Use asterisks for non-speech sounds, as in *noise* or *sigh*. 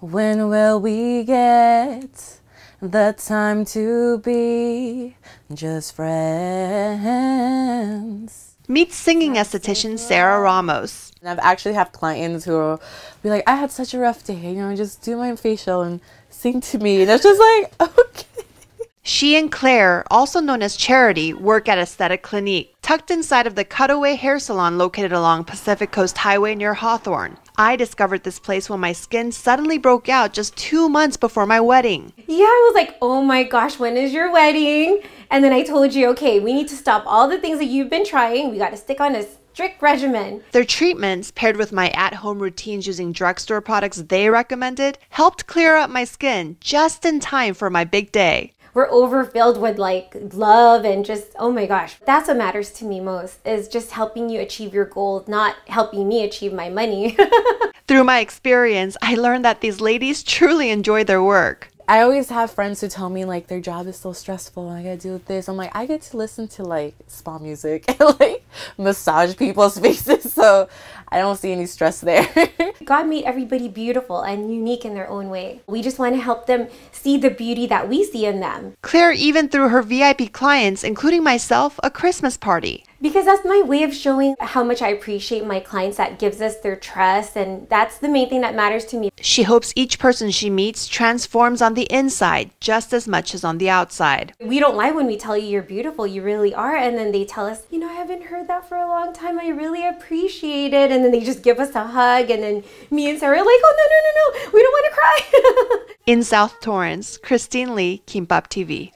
When will we get the time to be just friends? Meet singing esthetician Sarah Ramos. And I've actually have clients who will be like, I had such a rough day, you know, just do my facial and sing to me. And it's just like, *laughs* okay. She and Claire, also known as Charity, work at Aesthetic Clinique. Tucked inside of the Cutaway Hair Salon located along Pacific Coast Highway near Hawthorne. I discovered this place when my skin suddenly broke out just two months before my wedding. Yeah, I was like, oh my gosh, when is your wedding? And then I told you, okay, we need to stop all the things that you've been trying. We got to stick on a strict regimen. Their treatments, paired with my at home routines using drugstore products they recommended, helped clear up my skin just in time for my big day we're overfilled with like love and just oh my gosh that's what matters to me most is just helping you achieve your goals not helping me achieve my money *laughs* through my experience i learned that these ladies truly enjoy their work I always have friends who tell me like their job is so stressful and I gotta deal with this. I'm like, I get to listen to like spa music *laughs* and like massage people's *laughs* faces, so I don't see any stress there. *laughs* God made everybody beautiful and unique in their own way. We just want to help them see the beauty that we see in them. Claire even threw her VIP clients, including myself, a Christmas party because that's my way of showing how much I appreciate my clients. That gives us their trust, and that's the main thing that matters to me. She hopes each person she meets transforms on the inside just as much as on the outside. We don't lie when we tell you you're beautiful, you really are. And then they tell us, you know, I haven't heard that for a long time. I really appreciate it. And then they just give us a hug, and then me and Sarah are like, oh, no, no, no, no, we don't want to cry. *laughs* In South Torrance, Christine Lee, Kimbap TV.